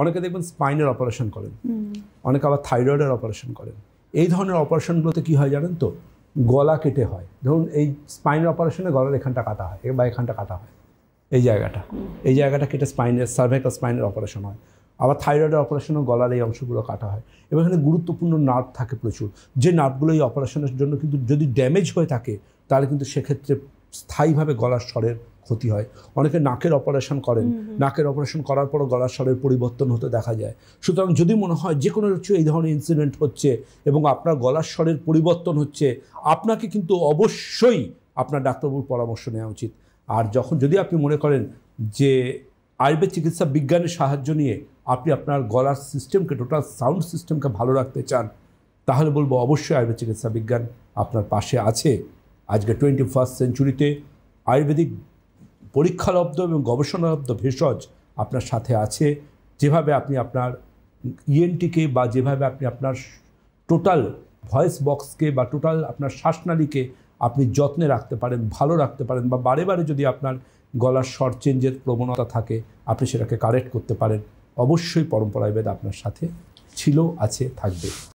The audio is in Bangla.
অনেকে দেখবেন স্পাইনের অপারেশন করেন অনেকে আবার থাইরয়েডের অপারেশন করেন এই ধরনের অপারেশনগুলোতে কি হয় জানেন তো গলা কেটে হয় ধরুন এই স্পাইনের অপারেশনে গলার এখানটা কাটা হয় বা এখানটা কাটা হয় এই জায়গাটা এই জায়গাটা কেটে স্পাইনের সার্ভাইকাল স্পাইনের অপারেশন হয় আবার থাইরয়েডের অপারেশনও গলার এই অংশগুলো কাটা হয় এবং এখানে গুরুত্বপূর্ণ নার্ভ থাকে প্রচুর যে নার্ভগুলো এই অপারেশনের জন্য কিন্তু যদি ড্যামেজ হয়ে থাকে তাহলে কিন্তু সেক্ষেত্রে স্থায়ীভাবে গলার স্বরের ক্ষতি হয় অনেকে নাকের অপারেশন করেন নাকের অপারেশন করার পরও গলার স্বরের পরিবর্তন হতে দেখা যায় সুতরাং যদি মনে হয় যে কোনো কিছু এই ধরনের ইনসিডেন্ট হচ্ছে এবং আপনার গলার স্বরের পরিবর্তন হচ্ছে আপনাকে কিন্তু অবশ্যই আপনার ডাক্তারবাবুর পরামর্শ নেওয়া উচিত আর যখন যদি আপনি মনে করেন যে আয়ুর্বেদ চিকিৎসা বিজ্ঞানের সাহায্য নিয়ে আপনি আপনার গলার সিস্টেমকে টোটাল সাউন্ড সিস্টেমকে ভালো রাখতে চান তাহলে বলবো অবশ্যই আয়ুর্বেদ চিকিৎসা বিজ্ঞান আপনার পাশে আছে আজকে টোয়েন্টি ফার্স্ট সেঞ্চুরিতে আয়ুর্বেদিক পরীক্ষালব্ধ এবং গবেষণালব্ধ ভেষজ আপনার সাথে আছে যেভাবে আপনি আপনার ইএনটিকে e বা যেভাবে আপনি আপনার টোটাল ভয়েস বক্সকে বা টোটাল আপনার শ্বাসনালীকে আপনি যত্নে রাখতে পারেন ভালো রাখতে পারেন বা বারে বারে যদি আপনার গলার শর্ট চেঞ্জের প্রবণতা থাকে আপনি সেটাকে কারেক্ট করতে পারেন অবশ্যই পরম্পরায় বেদ আপনার সাথে ছিল আছে থাকবে